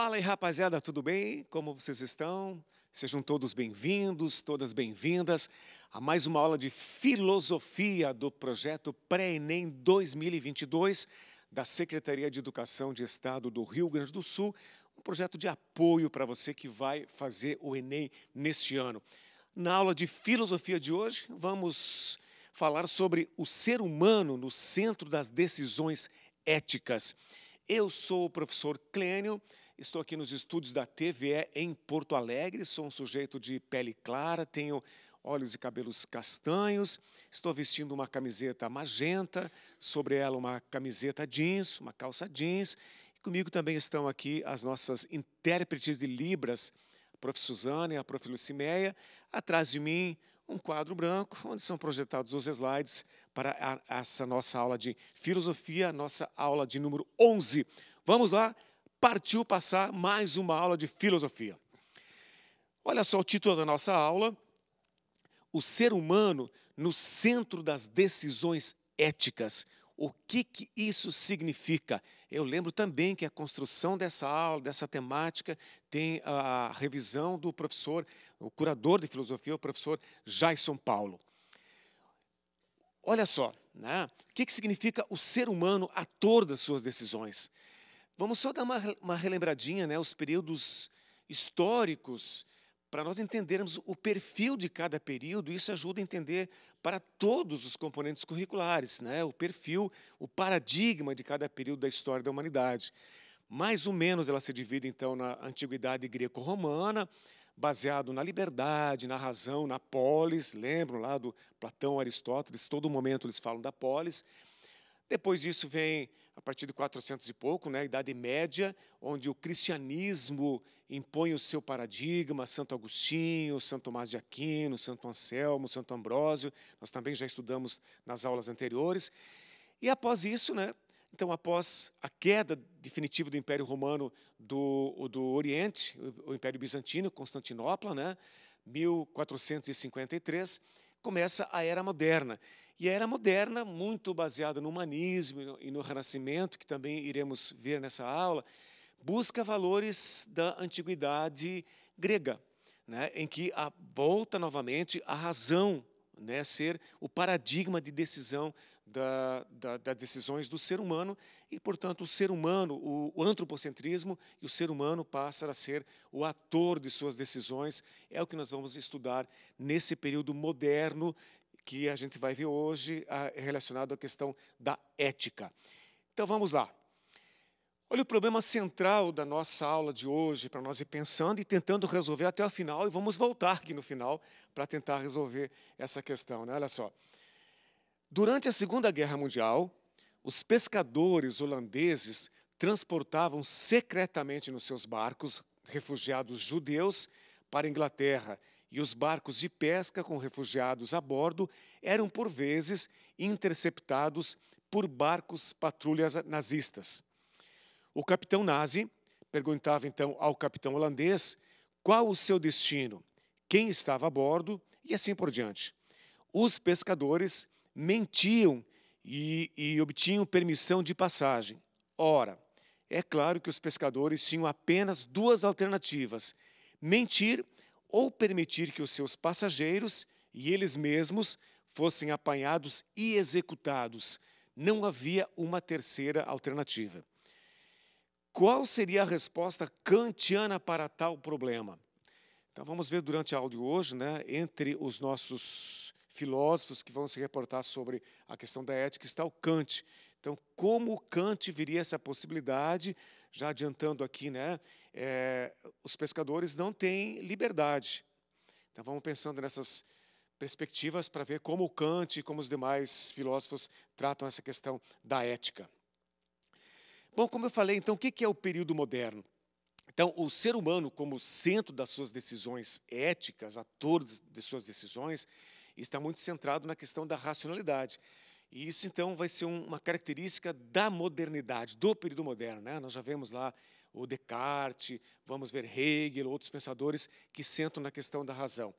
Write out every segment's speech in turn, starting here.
Fala aí, rapaziada, tudo bem? Como vocês estão? Sejam todos bem-vindos, todas bem-vindas a mais uma aula de filosofia do projeto Pré-ENEM 2022 da Secretaria de Educação de Estado do Rio Grande do Sul, um projeto de apoio para você que vai fazer o ENEM neste ano. Na aula de filosofia de hoje, vamos falar sobre o ser humano no centro das decisões éticas. Eu sou o professor Clênio Estou aqui nos estúdios da TVE em Porto Alegre. Sou um sujeito de pele clara, tenho olhos e cabelos castanhos. Estou vestindo uma camiseta magenta, sobre ela uma camiseta jeans, uma calça jeans. comigo também estão aqui as nossas intérpretes de Libras, a prof. Suzana e a prof. Lucimeia. Atrás de mim, um quadro branco onde são projetados os slides para a, essa nossa aula de filosofia, nossa aula de número 11. Vamos lá partiu passar mais uma aula de filosofia. Olha só o título da nossa aula: O ser humano no centro das decisões éticas. O que, que isso significa? Eu lembro também que a construção dessa aula, dessa temática, tem a revisão do professor, o curador de filosofia, o professor Jason Paulo. Olha só, né? o que, que significa o ser humano ator das suas decisões? Vamos só dar uma, uma relembradinha, né, os períodos históricos, para nós entendermos o perfil de cada período, isso ajuda a entender para todos os componentes curriculares, né, o perfil, o paradigma de cada período da história da humanidade. Mais ou menos ela se divide, então, na Antiguidade Greco-Romana, baseado na liberdade, na razão, na polis, lembram lá do Platão, Aristóteles, todo momento eles falam da polis. Depois disso vem a partir de 400 e pouco, né, Idade Média, onde o cristianismo impõe o seu paradigma, Santo Agostinho, Santo Tomás de Aquino, Santo Anselmo, Santo Ambrósio, nós também já estudamos nas aulas anteriores. E após isso, né, então após a queda definitiva do Império Romano do, do Oriente, o Império Bizantino, Constantinopla, né, 1453, começa a Era Moderna. E era moderna, muito baseada no humanismo e no Renascimento, que também iremos ver nessa aula, busca valores da antiguidade grega, né, em que a, volta novamente a razão né, ser o paradigma de decisão da, da, das decisões do ser humano e, portanto, o ser humano, o, o, antropocentrismo e o ser humano passa a ser o ator de suas decisões. É o que nós vamos estudar nesse período moderno que a gente vai ver hoje ah, relacionado à questão da ética. Então vamos lá. Olha o problema central da nossa aula de hoje, para nós ir pensando e tentando resolver até o final, e vamos voltar aqui no final para tentar resolver essa questão. Né? Olha só. Durante a Segunda Guerra Mundial, os pescadores holandeses transportavam secretamente nos seus barcos refugiados judeus para a Inglaterra e os barcos de pesca com refugiados a bordo eram, por vezes, interceptados por barcos patrulhas nazistas. O capitão nazi perguntava então ao capitão holandês qual o seu destino, quem estava a bordo e assim por diante. Os pescadores mentiam e, e obtinham permissão de passagem. Ora, é claro que os pescadores tinham apenas duas alternativas: mentir ou permitir que os seus passageiros e eles mesmos fossem apanhados e executados. Não havia uma terceira alternativa. Qual seria a resposta kantiana para tal problema? Então vamos ver durante a aula de hoje, né, entre os nossos filósofos que vão se reportar sobre a questão da ética está o Kant. Então, como o Kant viria essa possibilidade, já adiantando aqui, né, é, os pescadores não têm liberdade. Então vamos pensando nessas perspectivas para ver como Kant e como os demais filósofos tratam essa questão da ética. Bom, como eu falei, então, o que é o período moderno? Então, o ser humano, como centro das suas decisões éticas, ator de suas decisões, está muito centrado na questão da racionalidade. E isso, então, vai ser uma característica da modernidade, do período moderno. Né? Nós já vemos lá o Descartes, vamos ver Hegel, outros pensadores que sentam na questão da razão.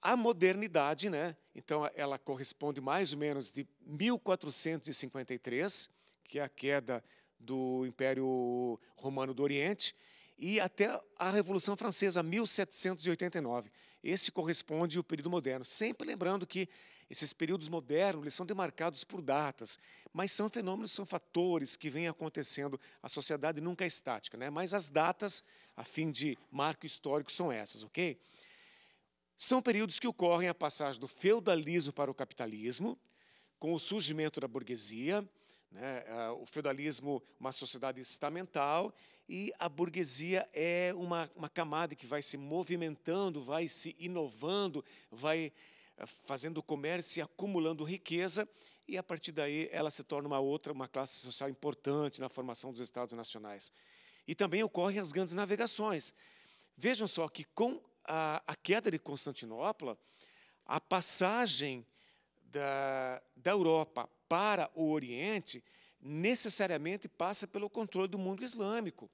A modernidade, né? então, ela corresponde mais ou menos de 1453, que é a queda do Império Romano do Oriente, e até a Revolução Francesa, 1789. Esse corresponde ao período moderno. Sempre lembrando que esses períodos modernos eles são demarcados por datas, mas são fenômenos, são fatores que vêm acontecendo. A sociedade nunca é estática, né? mas as datas, a fim de marco histórico, são essas, ok? São períodos que ocorrem a passagem do feudalismo para o capitalismo, com o surgimento da burguesia, né? Ah, o feudalismo, uma sociedade estamental, e a burguesia é uma, uma camada que vai se movimentando, vai se inovando, vai ah, fazendo comércio e acumulando riqueza, e a partir daí ela se torna uma outra, uma classe social importante na formação dos Estados nacionais. E também ocorrem as grandes navegações. Vejam só que com a, a queda de Constantinopla, a passagem da, da Europa para o Oriente necessariamente passa pelo controle do mundo islâmico.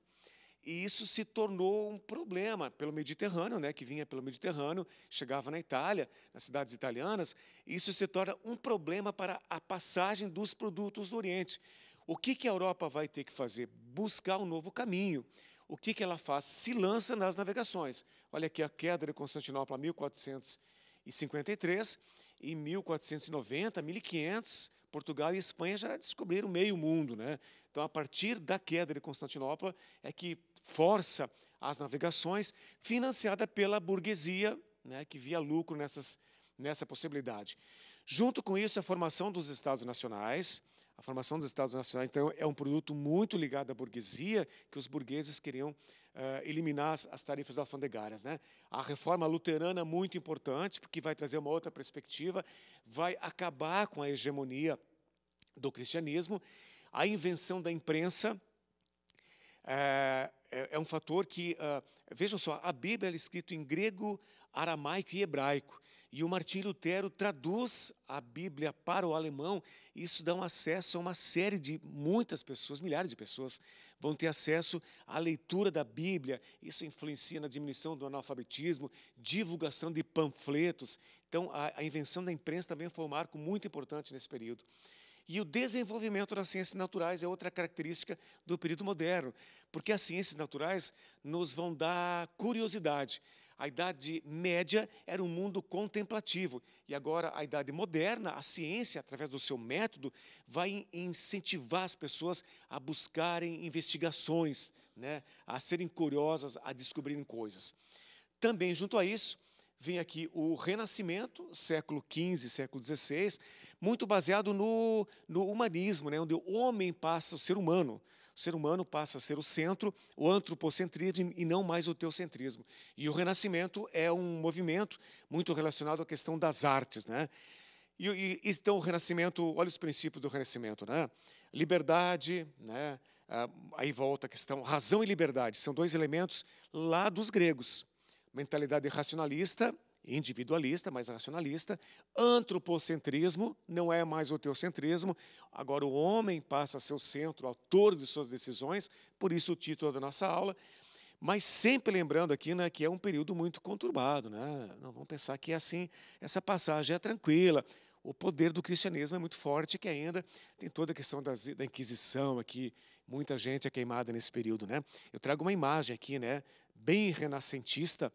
E isso se tornou um problema pelo Mediterrâneo, né, que vinha pelo Mediterrâneo, chegava na Itália, nas cidades italianas, e isso se torna um problema para a passagem dos produtos do Oriente. O que, que a Europa vai ter que fazer? Buscar um novo caminho. O que, que ela faz? Se lança nas navegações. Olha aqui a queda de Constantinopla, 1453, em 1490, 1500, Portugal e Espanha já descobriram meio mundo. Né? Então, a partir da queda de Constantinopla, é que força as navegações, financiada pela burguesia, né, que via lucro nessas, nessa possibilidade. Junto com isso, a formação dos Estados Nacionais. A formação dos Estados Nacionais, então, é um produto muito ligado à burguesia, que os burgueses queriam eh, eliminar as, as, tarifas alfandegárias. Né? A reforma luterana é muito importante, porque vai trazer uma outra perspectiva, vai acabar com a hegemonia do cristianismo. A invenção da imprensa eh, é, é, um fator que, eh, vejam só, a Bíblia é escrita em grego, aramaico e hebraico. E o Martim Lutero traduz a Bíblia para o alemão, e isso dá um acesso a uma série de muitas pessoas, milhares de pessoas vão ter acesso à leitura da Bíblia. Isso influencia na diminuição do analfabetismo, divulgação de panfletos. Então, a, a invenção da imprensa também foi um marco muito importante nesse período. E o desenvolvimento das ciências naturais é outra característica do período moderno, porque as ciências naturais nos vão dar curiosidade. A Idade Média era um mundo contemplativo e agora a Idade Moderna, a ciência, através do seu método, vai incentivar as pessoas a buscarem investigações, né, a serem curiosas, a descobrirem coisas. Também, junto a isso, vem aqui o Renascimento, século XV, século XVI, muito baseado no, no humanismo, né, onde o homem passa, o ser humano, o ser humano passa a ser o centro, o antropocentrismo e não mais o teocentrismo. E o Renascimento é um movimento muito relacionado à questão das artes, né? E, e então o Renascimento, olha os princípios do Renascimento, né? Liberdade, né? Ah, aí volta a questão razão e liberdade são dois elementos lá dos gregos, mentalidade racionalista individualista, mais racionalista. Antropocentrismo não é mais o teocentrismo. Agora o homem passa a ser o centro, o autor de suas decisões, por isso o título da nossa aula. Mas sempre lembrando aqui né, que é um período muito conturbado. Né? Não vamos pensar que é assim, essa passagem é tranquila. O poder do cristianismo é muito forte, que ainda tem toda a questão das, da Inquisição aqui. Muita gente é queimada nesse período. Né? Eu trago uma imagem aqui, né, bem renascentista,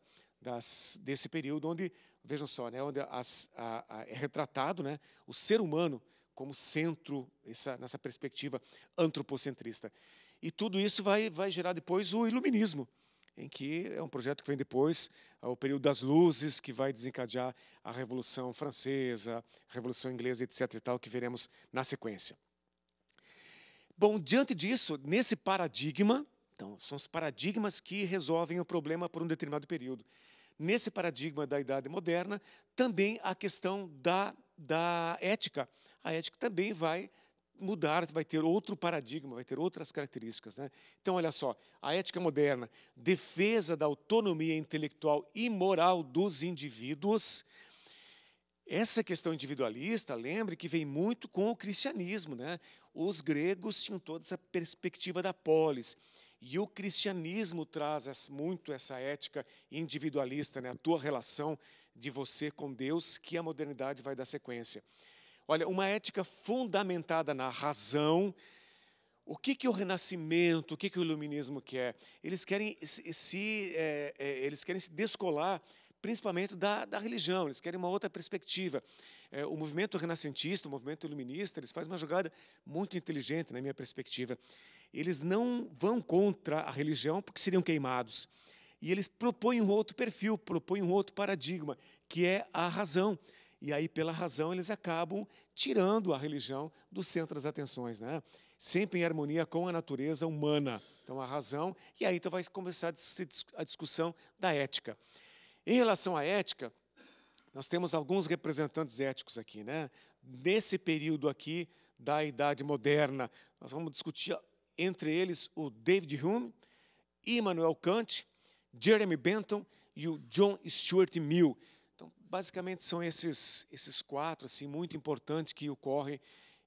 das, desse período onde, vejam só, né, onde as, a, a, é retratado né, o ser humano como centro essa, nessa perspectiva antropocentrista. E tudo isso vai, vai gerar depois o iluminismo, em que é um projeto que vem depois, é o período das luzes, que vai desencadear a Revolução Francesa, a Revolução Inglesa, etc. e tal, que veremos na sequência. Bom, diante disso, nesse paradigma, então, são os paradigmas que resolvem o problema por um determinado período. Nesse paradigma da idade moderna, também a questão da, da ética. A ética também vai mudar, vai ter outro paradigma, vai ter outras características. Né? Então, olha só, a ética moderna, defesa da autonomia intelectual e moral dos indivíduos. Essa questão individualista, lembre que vem muito com o cristianismo. Né? Os gregos tinham toda essa perspectiva da polis e o cristianismo traz muito essa ética individualista, né? a tua relação de você com Deus, que a modernidade vai dar sequência. Olha, uma ética fundamentada na razão. O que, que o renascimento, o que, que o iluminismo quer? Eles querem se, se é, é, eles querem se descolar, principalmente da, da religião, eles querem uma outra perspectiva é, o movimento renascentista, o movimento iluminista, eles fazem uma jogada muito inteligente, na minha perspectiva. Eles não vão contra a religião porque seriam queimados. E eles propõem um outro perfil, propõem um outro paradigma, que é a razão. E aí, pela razão, eles acabam tirando a religião do centro das atenções, né? sempre em harmonia com a natureza humana. Então, a razão, e aí então, vai começar a discussão da ética. Em relação à ética, nós temos alguns representantes éticos aqui, né? Nesse período aqui da Idade Moderna, nós vamos discutir entre eles o David Hume, Immanuel Kant, Jeremy Bentham e o John Stuart Mill. Então, basicamente são esses esses quatro assim muito importantes que ocorrem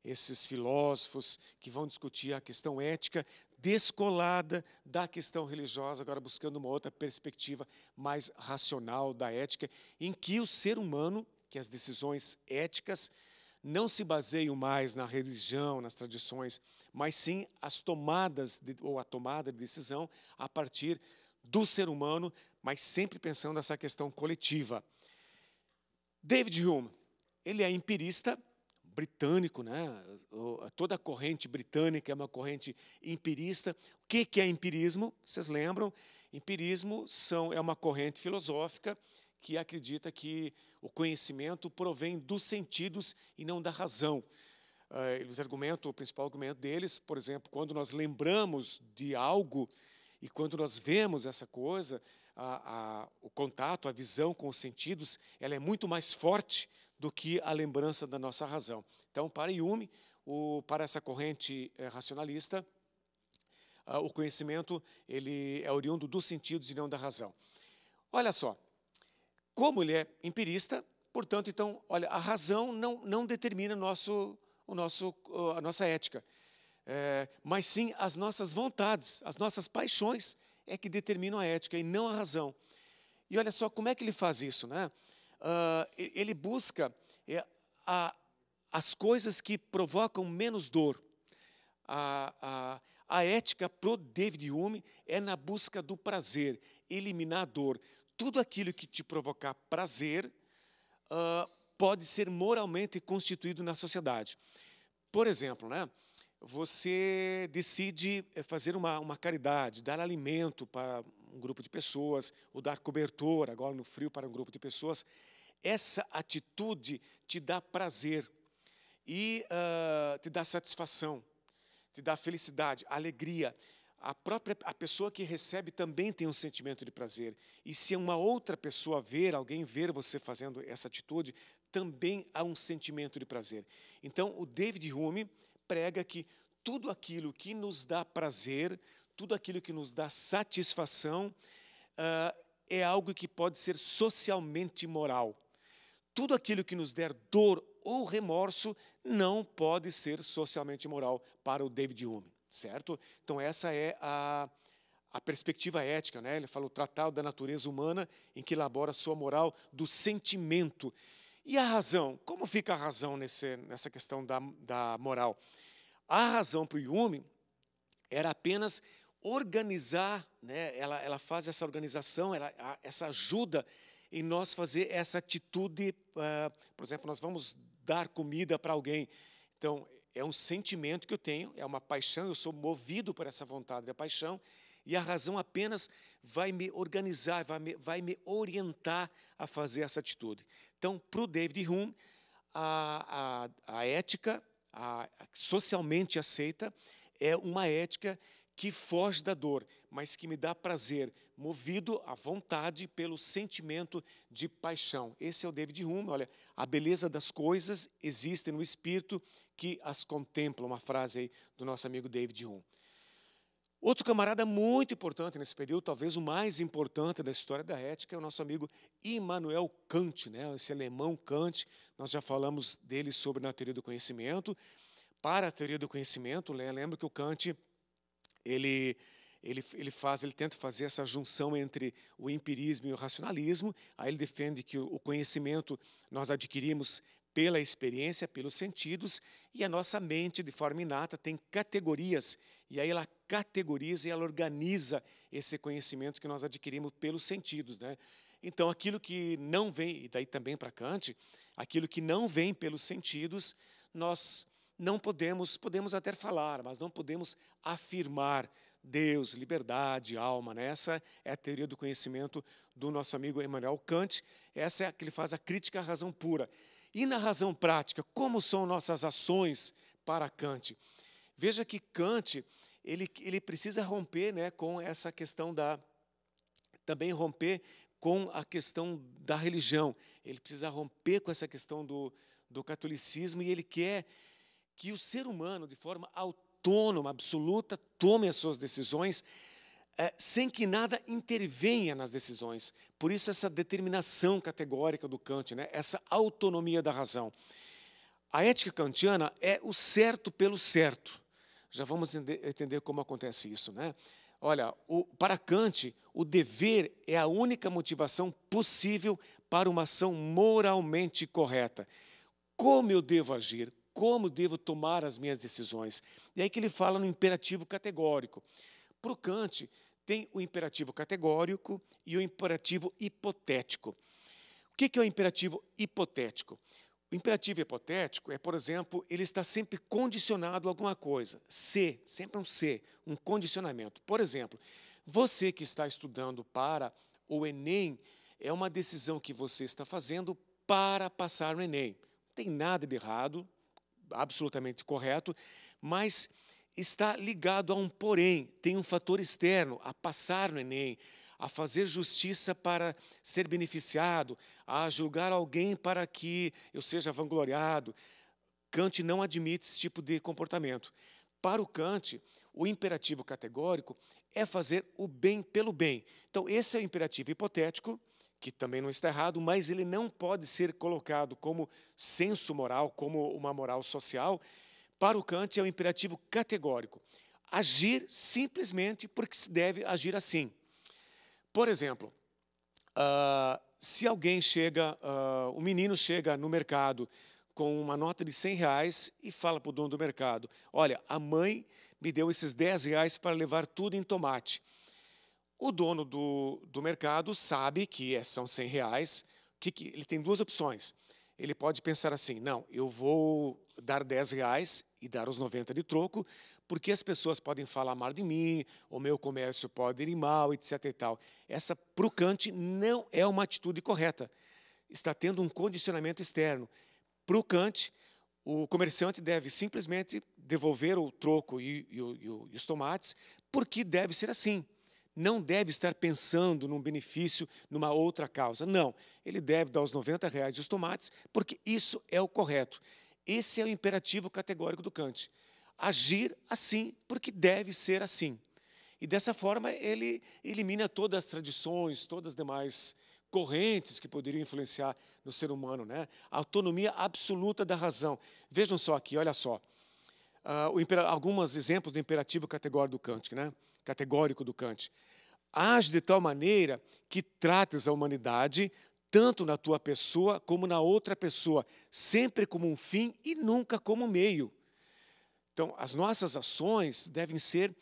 esses filósofos que vão discutir a questão ética descolada da questão religiosa, agora buscando uma outra perspectiva mais racional da ética, em que o ser humano, que as decisões éticas não se baseiam mais na religião, nas tradições, mas sim as tomadas de, ou a tomada de decisão a partir do ser humano, mas sempre pensando nessa questão coletiva. David Hume, ele é empirista, britânico, né? toda a corrente britânica é uma corrente empirista. O que, é empirismo? Vocês lembram? Empirismo são, é uma corrente filosófica que acredita que o conhecimento provém dos sentidos e não da razão. É, eles argumentam, o principal argumento deles, por exemplo, quando nós lembramos de algo e quando nós vemos essa coisa, a, a, o contato, a visão com os sentidos, ela é muito mais forte do que a lembrança da nossa razão. Então, para Hume, o, para essa corrente é, racionalista, ah, o conhecimento ele é oriundo dos sentidos e não da razão. Olha só, como ele é empirista, portanto, então, olha, a razão não, não determina nosso, o nosso, a nossa ética, é, mas sim as nossas vontades, as nossas paixões é que determinam a ética e não a razão. E olha só como é que ele faz isso, né? uh, ele busca é, a, as coisas que provocam menos dor. A, a, a ética pro David Hume é na busca do prazer, eliminar a dor. Tudo aquilo que te provocar prazer uh, pode ser moralmente constituído na sociedade. Por exemplo, né? você decide é, fazer uma, uma caridade, dar alimento para um grupo de pessoas, ou dar cobertor agora no frio para um grupo de pessoas. Essa atitude te dá prazer e uh, te dá satisfação, te dá felicidade, alegria. A própria a pessoa que recebe também tem um sentimento de prazer. E se uma outra pessoa ver, alguém ver você fazendo essa atitude, também há um sentimento de prazer. Então, o David Hume prega que tudo aquilo que nos dá prazer tudo aquilo que nos dá satisfação uh, é algo que pode ser socialmente moral. Tudo aquilo que nos der dor ou remorso não pode ser socialmente moral para o David Hume, certo? Então essa é a, a perspectiva ética, né? Ele fala o tratado da natureza humana em que elabora sua moral do sentimento. E a razão? Como fica a razão nesse, nessa questão da, da moral? A razão para o Hume era apenas organizar, né? ela, ela faz essa organização, ela, a, essa ajuda em nós fazer essa atitude. Uh, por exemplo, nós vamos dar comida para alguém. Então, é um sentimento que eu tenho, é uma paixão, eu sou movido por essa vontade da paixão, e a razão apenas vai me organizar, vai me, vai me orientar a fazer essa atitude. Então, para o David Hume, a, a, a ética a, socialmente aceita é uma ética que foge da dor, mas que me dá prazer, movido à vontade pelo sentimento de paixão. Esse é o David Hume. Olha, a beleza das coisas existe no espírito que as contempla. Uma frase aí do nosso amigo David Hume. Outro camarada muito importante nesse período, talvez o mais importante da história da ética, é o nosso amigo Immanuel Kant, né? esse alemão Kant. Nós já falamos dele sobre na teoria do conhecimento. Para a teoria do conhecimento, né, lembro que o Kant ele, ele, ele faz, ele tenta fazer essa junção entre o empirismo e o racionalismo. Aí ele defende que o conhecimento nós adquirimos pela experiência, pelos sentidos, e a nossa mente, de forma inata, tem categorias, e aí ela categoriza e ela organiza esse conhecimento que nós adquirimos pelos sentidos. Né? Então, aquilo que não vem, e daí também para Kant, aquilo que não vem pelos sentidos, nós não podemos, podemos até falar, mas não podemos afirmar Deus, liberdade, alma. Né? Essa é a teoria do conhecimento do nosso amigo Emmanuel Kant. Essa é a que ele faz a crítica à razão pura. E na razão prática, como são nossas ações para Kant? Veja que Kant ele, ele precisa romper né, com essa questão da. também romper com a questão da religião. Ele precisa romper com essa questão do, do catolicismo e ele quer que o ser humano, de forma autônoma, absoluta, tome as suas decisões é, sem que nada intervenha nas decisões. Por isso, essa determinação categórica do Kant, né? essa autonomia da razão. A ética kantiana é o certo pelo certo. Já vamos entender como acontece isso. Né? Olha, o, para Kant, o dever é a única motivação possível para uma ação moralmente correta. Como eu devo agir? como devo tomar as minhas decisões. E é aí que ele fala no imperativo categórico. Para o Kant, tem o imperativo categórico e o imperativo hipotético. O que é o imperativo hipotético? O imperativo hipotético é, por exemplo, ele está sempre condicionado a alguma coisa. Se, sempre um se, um condicionamento. Por exemplo, você que está estudando para o Enem, é uma decisão que você está fazendo para passar no Enem. Não tem nada de errado, absolutamente correto, mas está ligado a um porém, tem um fator externo, a passar no Enem, a fazer justiça para ser beneficiado, a julgar alguém para que eu seja vangloriado. Kant não admite esse tipo de comportamento. Para o Kant, o imperativo categórico é fazer o bem pelo bem. Então, esse é o imperativo hipotético que também não está errado, mas ele não pode ser colocado como senso moral, como uma moral social. Para o Kant é um imperativo categórico. Agir simplesmente porque se deve agir assim. Por exemplo, uh, se alguém chega, uh, um menino chega no mercado com uma nota de 100 reais e fala para o dono do mercado: Olha, a mãe me deu esses 10 reais para levar tudo em tomate. O dono do, do mercado sabe que é, são 100 reais, que, que, ele tem duas opções. Ele pode pensar assim, não, eu vou dar 10 reais e dar os 90 de troco, porque as pessoas podem falar mal de mim, o meu comércio pode ir mal, etc. E tal. Essa, para o Kant, não é uma atitude correta. Está tendo um condicionamento externo. Para o Kant, o comerciante deve simplesmente devolver o troco e, e, e os tomates, porque deve ser assim não deve estar pensando num benefício, numa outra causa. Não, ele deve dar os 90 reais os tomates, porque isso é o correto. Esse é o imperativo categórico do Kant. Agir assim, porque deve ser assim. E dessa forma ele elimina todas as tradições, todas as demais correntes que poderiam influenciar no ser humano, né? A autonomia absoluta da razão. Vejam só aqui, olha só. Uh, o, alguns exemplos do imperativo categórico do Kant, né? categórico do Kant. Age de tal maneira que trates a humanidade tanto na tua pessoa como na outra pessoa, sempre como um fim e nunca como meio. Então, as nossas ações devem ser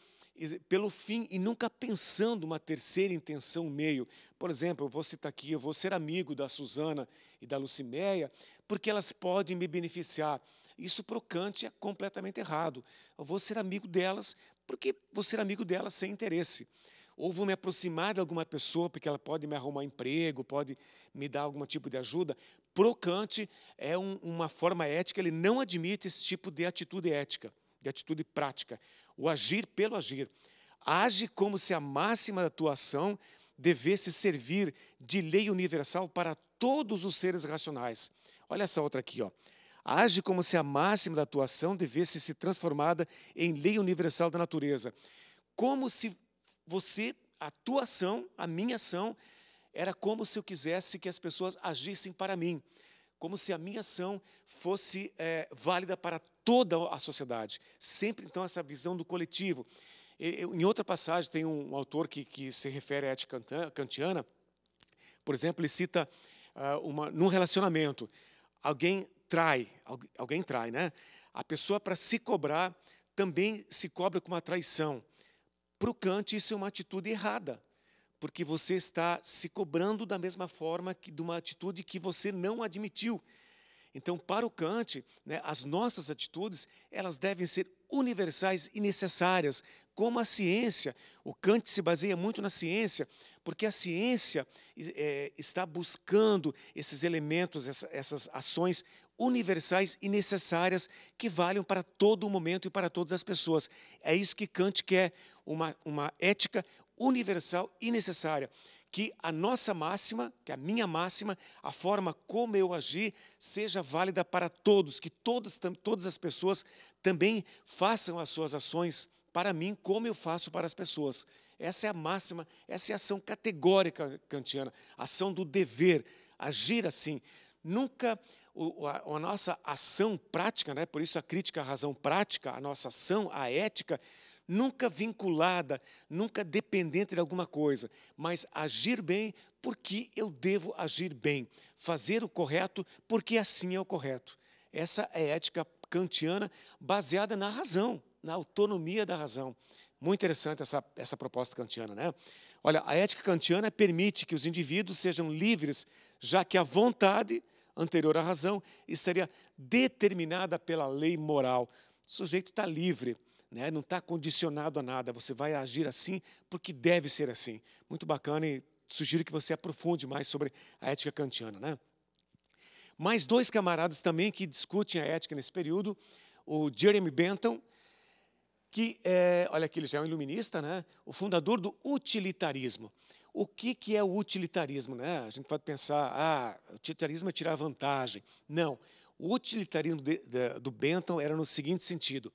pelo fim e nunca pensando uma terceira intenção meio. Por exemplo, eu vou citar aqui, eu vou ser amigo da Suzana e da Lucimeia, porque elas podem me beneficiar. Isso para o Kant é completamente errado. Eu vou ser amigo delas porque vou ser amigo dela sem interesse. Ou vou me aproximar de alguma pessoa, porque ela pode me arrumar emprego, pode me dar algum tipo de ajuda. Pro Kant, é um, uma forma ética, ele não admite esse tipo de atitude ética, de atitude prática. O agir pelo agir. Age como se a máxima da tua ação devesse servir de lei universal para todos os seres racionais. Olha essa outra aqui, ó. Age como se a máxima da tua ação devesse se transformada em lei universal da natureza. Como se você, a tua ação, a minha ação, era como se eu quisesse que as pessoas agissem para mim. Como se a minha ação fosse é, válida para toda a sociedade. Sempre, então, essa visão do coletivo. Eu, em outra passagem, tem um, um autor que, que, se refere à ética kantiana, por exemplo, ele cita uh, uma, num relacionamento, alguém trai, alguém trai, né? A pessoa, para se cobrar, também se cobra com uma traição. Para o Kant, isso é uma atitude errada, porque você está se cobrando da mesma forma que de uma atitude que você não admitiu. Então, para o Kant, né, as nossas atitudes elas devem ser universais e necessárias, como a ciência. O Kant se baseia muito na ciência, porque a ciência é, está buscando esses elementos, essa, essas ações universais e necessárias que valham para todo o momento e para todas as pessoas. É isso que Kant quer, uma, uma ética universal e necessária. Que a nossa máxima, que a minha máxima, a forma como eu agir, seja válida para todos, que todas, todas as pessoas também façam as suas ações para mim como eu faço para as pessoas. Essa é a máxima, essa é a ação categórica kantiana, ação do dever, agir assim. Nunca o, a, a, nossa ação prática, né? por isso a crítica à razão prática, a nossa ação, a ética, nunca vinculada, nunca dependente de alguma coisa, mas agir bem porque eu devo agir bem, fazer o correto porque assim é o correto. Essa é a ética kantiana baseada na razão, na autonomia da razão. Muito interessante essa, essa proposta kantiana, né? Olha, a ética kantiana permite que os indivíduos sejam livres, já que a vontade anterior à razão estaria determinada pela lei moral. O sujeito está livre, né? não está condicionado a nada. Você vai agir assim porque deve ser assim. Muito bacana e sugiro que você aprofunde mais sobre a ética kantiana. Né? Mais dois camaradas também que discutem a ética nesse período, o Jeremy Bentham, que é, olha aqui, ele já é um iluminista, né? o fundador do utilitarismo. O que, que é o utilitarismo? Né? A gente pode pensar, ah, utilitarismo é tirar vantagem. Não. O utilitarismo de, de, do Bentham era no seguinte sentido: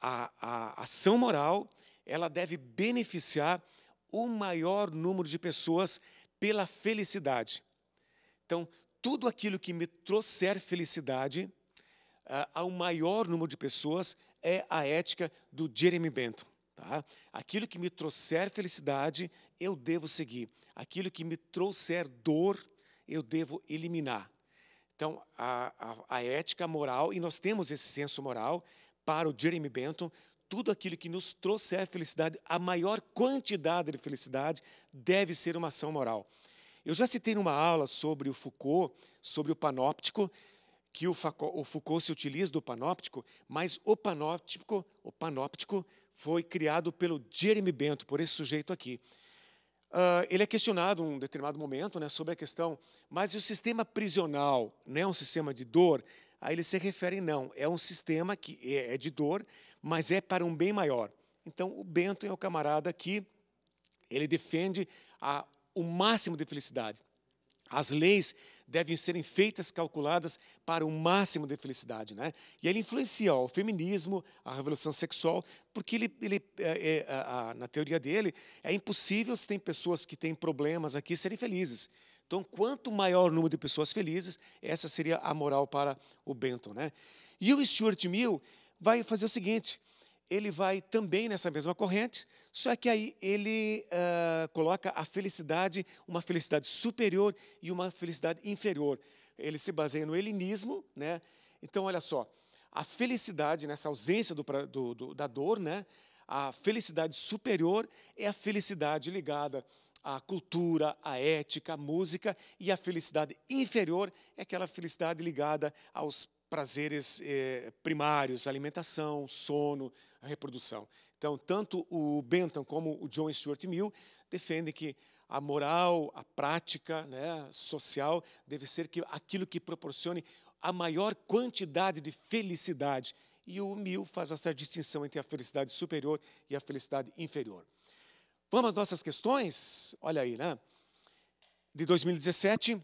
a, a ação moral ela deve beneficiar o maior número de pessoas pela felicidade. Então, tudo aquilo que me trouxer felicidade ah, ao maior número de pessoas é a ética do Jeremy Bentham. Tá? Aquilo que me trouxer felicidade, eu devo seguir. Aquilo que me trouxer dor, eu devo eliminar. Então, a, a, a ética moral, e nós temos esse senso moral, para o Jeremy Bentham, tudo aquilo que nos trouxer felicidade, a maior quantidade de felicidade, deve ser uma ação moral. Eu já citei numa aula sobre o Foucault, sobre o panóptico, que o Foucault se utiliza do panóptico, mas o panóptico, o panóptico foi criado pelo Jeremy Bento, por esse sujeito aqui. Uh, ele é questionado em um determinado momento né, sobre a questão, mas o sistema prisional não é um sistema de dor? Aí ele se refere, não, é um sistema que é, é de dor, mas é para um bem maior. Então, o Bento é o camarada que ele defende a, o máximo de felicidade. As leis devem serem feitas, calculadas para o máximo de felicidade. Né? E ele influencia ó, o feminismo, a revolução sexual, porque ele, ele é, é, a, na teoria dele, é impossível se tem pessoas que têm problemas aqui serem felizes. Então, quanto maior o número de pessoas felizes, essa seria a moral para o Benton. Né? E o Stuart Mill vai fazer o seguinte, ele vai também nessa mesma corrente, só que aí ele uh, coloca a felicidade, uma felicidade superior e uma felicidade inferior. Ele se baseia no helenismo, né? Então, olha só, a felicidade, nessa ausência do, do, do, da dor, né? a felicidade superior é a felicidade ligada à cultura, à ética, à música, e a felicidade inferior é aquela felicidade ligada aos prazeres eh, primários, alimentação, sono, a reprodução. Então, tanto o Bentham como o John Stuart Mill defendem que a moral, a prática né, social deve ser que, aquilo que proporcione a maior quantidade de felicidade. E o Mill faz essa distinção entre a felicidade superior e a felicidade inferior. Vamos às nossas questões? Olha aí, né? De 2017,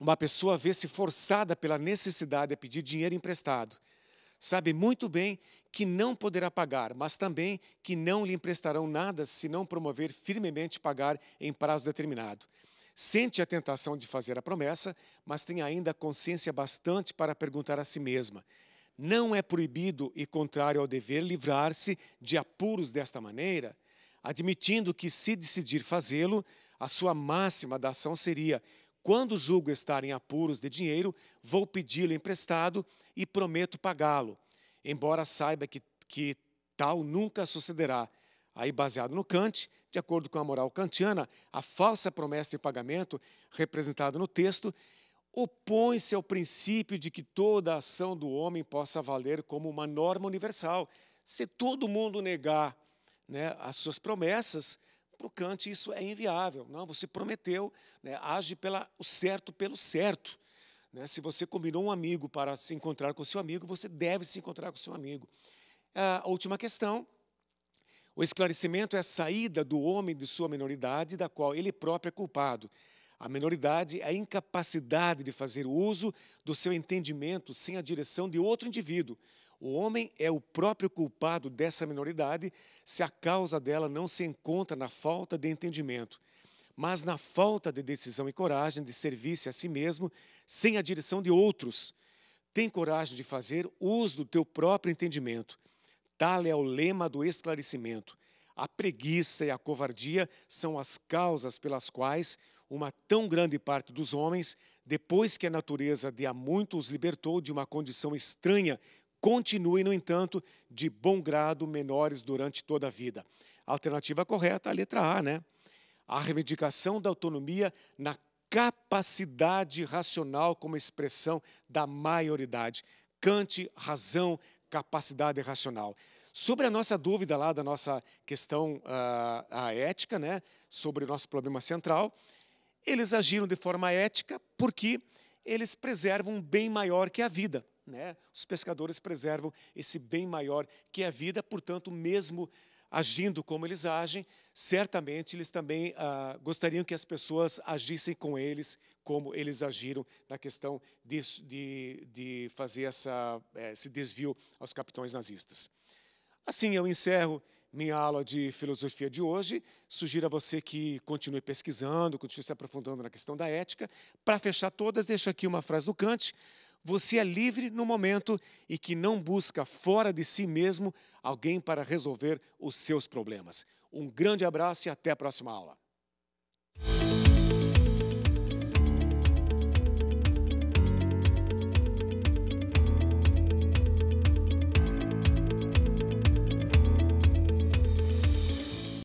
uma pessoa vê-se forçada pela necessidade a pedir dinheiro emprestado sabe muito bem que não poderá pagar, mas também que não lhe emprestarão nada se não promover firmemente pagar em prazo determinado. Sente a tentação de fazer a promessa, mas tem ainda consciência bastante para perguntar a si mesma: não é proibido e contrário ao dever livrar-se de apuros desta maneira? Admitindo que, se decidir fazê-lo, a sua máxima da ação seria: quando julgo estar em apuros de dinheiro, vou pedi-lo emprestado e prometo pagá-lo, embora saiba que, que tal nunca sucederá. Aí, baseado no Kant, de acordo com a moral kantiana, a falsa promessa de pagamento, representada no texto, opõe-se ao princípio de que toda a ação do homem possa valer como uma norma universal. Se todo mundo negar né, as suas promessas, para o Kant isso é inviável. Não, você prometeu, né, age pela, o certo pelo certo. Né? Se você combinou um amigo para se encontrar com o seu amigo, você deve se encontrar com o seu amigo. A última questão. O esclarecimento é a saída do homem de sua minoridade, da qual ele próprio é culpado. A minoridade é a incapacidade de fazer uso do seu entendimento sem a direção de outro indivíduo. O homem é o próprio culpado dessa minoridade se a causa dela não se encontra na falta de entendimento mas na falta de decisão e coragem de servir-se a si mesmo, sem a direção de outros. Tem coragem de fazer uso do teu próprio entendimento. Tal é o lema do esclarecimento. A preguiça e a covardia são as causas pelas quais uma tão grande parte dos homens, depois que a natureza de há muito os libertou de uma condição estranha, continue, no entanto, de bom grado menores durante toda a vida. A alternativa correta é a letra A, né? a reivindicação da autonomia na capacidade racional como expressão da maioridade. Kant, razão, capacidade racional. Sobre a nossa dúvida lá da nossa questão uh, a ética, né, sobre o nosso problema central, eles agiram de forma ética porque eles preservam um bem maior que a vida. Né? Os pescadores preservam esse bem maior que a vida, portanto, mesmo agindo como eles agem, certamente eles também ah, gostariam que as pessoas agissem com eles como eles agiram na questão de, de, de fazer essa, eh, esse desvio aos capitões nazistas. Assim, eu encerro minha aula de filosofia de hoje. Sugiro a você que continue pesquisando, continue se aprofundando na questão da ética. Para fechar todas, deixo aqui uma frase do Kant. Você é livre no momento e que não busca fora de si mesmo alguém para resolver os seus problemas. Um grande abraço e até a próxima aula.